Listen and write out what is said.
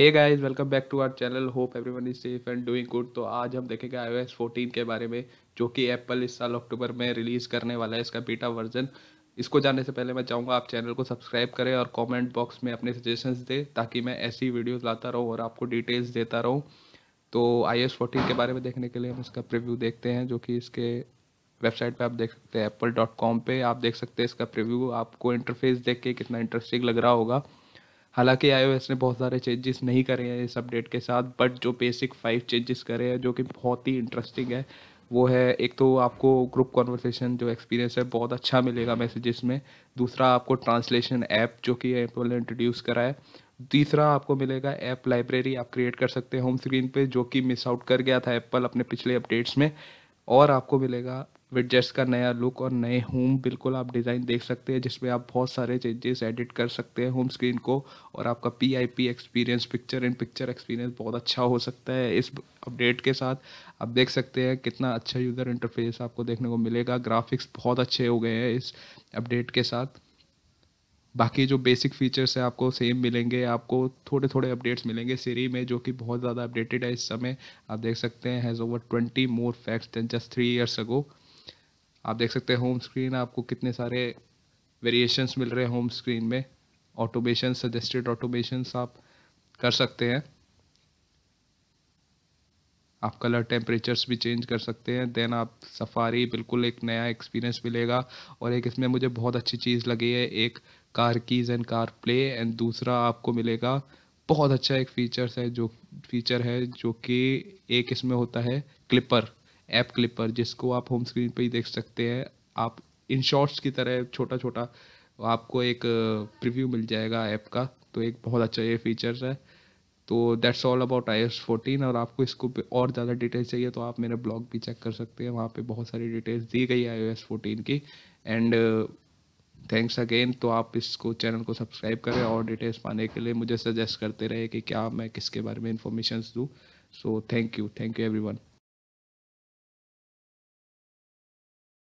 hey guys welcome back to our channel hope everyone is safe and doing good तो आज हम देखेंगे आई 14 के बारे में जो कि एप्पल इस साल अक्टूबर में रिलीज़ करने वाला है इसका बीटा वर्जन इसको जानने से पहले मैं चाहूँगा आप चैनल को सब्सक्राइब करें और कमेंट बॉक्स में अपने सजेशंस दें ताकि मैं ऐसी वीडियोस लाता रहूँ और आपको डिटेल्स देता रहूँ तो आई एस के बारे में देखने के लिए हम इसका प्रिव्यू देखते हैं जो कि इसके वेबसाइट पे आप देख सकते हैं एप्पल डॉट कॉम पर आप देख सकते हैं इसका प्रिव्यू आपको इंटरफेस देख के कितना इंटरेस्टिंग लग रहा होगा हालांकि आईओएस ने बहुत सारे चेंजेस नहीं करे हैं इस अपडेट के साथ बट जो बेसिक फाइव चेंजेस करे हैं जो कि बहुत ही इंटरेस्टिंग है वो है एक तो आपको ग्रुप कॉन्वर्सेशन जो एक्सपीरियंस है बहुत अच्छा मिलेगा मैसेजेस में दूसरा आपको ट्रांसलेशन ऐप जो कि एप्पल ने इंट्रोड्यूस करा है तीसरा आपको मिलेगा ऐप लाइब्रेरी आप क्रिएट कर सकते हैं होम स्क्रीन पे जो कि मिस आउट कर गया था एप्पल अपने पिछले अपडेट्स में और आपको मिलेगा विडजेट्स का नया लुक और नए होम बिल्कुल आप डिज़ाइन देख सकते हैं जिसमें आप बहुत सारे चेंजेस एडिट कर सकते हैं होम स्क्रीन को और आपका P I P experience picture in picture experience बहुत अच्छा हो सकता है इस अपडेट के साथ आप देख सकते हैं कितना अच्छा यूज़र इंटरफेस आपको देखने को मिलेगा ग्राफिक्स बहुत अच्छे हो गए हैं इस अपडेट के साथ बाकी जो बेसिक फीचर्स हैं आपको सेम मिलेंगे आपको थोड़े थोड़े अपडेट्स मिलेंगे सीरी में जो कि बहुत ज़्यादा अपडेटेड है इस समय आप देख सकते हैं has over twenty more facts than just three years ago आप देख सकते हैं होम स्क्रीन आपको कितने सारे वेरिएशंस मिल रहे हैं होम स्क्रीन में ऑटोमेशन सजेस्टेड ऑटोमेशंस आप कर सकते हैं आप कलर टेम्परेचर्स भी चेंज कर सकते हैं देन आप सफारी बिल्कुल एक नया एक्सपीरियंस मिलेगा और एक इसमें मुझे बहुत अच्छी चीज़ लगी है एक car keys and CarPlay and दूसरा आपको मिलेगा बहुत अच्छा एक फीचर्स है जो फीचर है जो कि एक इसमें होता है क्लिपर ऐप क्लिपर जिसको आप होम स्क्रीन पर ही देख सकते हैं आप इन शॉर्ट्स की तरह छोटा छोटा आपको एक प्रीव्यू मिल जाएगा ऐप का तो एक बहुत अच्छा ये फीचर है तो that's all about iOS fourteen और आपको इसको और ज़्यादा डिटेल्स चाहिए तो आप मेरा ब्लॉग भी चेक कर सकते हैं वहाँ पे बहुत सारी डिटेल्स दी गई है आई एस फोर्टीन की एंड थैंक्स अगेन तो आप इसको चैनल को सब्सक्राइब करें और डिटेल्स पाने के लिए मुझे सजेस्ट करते रहे कि क्या मैं किसके बारे में इंफॉर्मेशन दूँ so thank you thank you every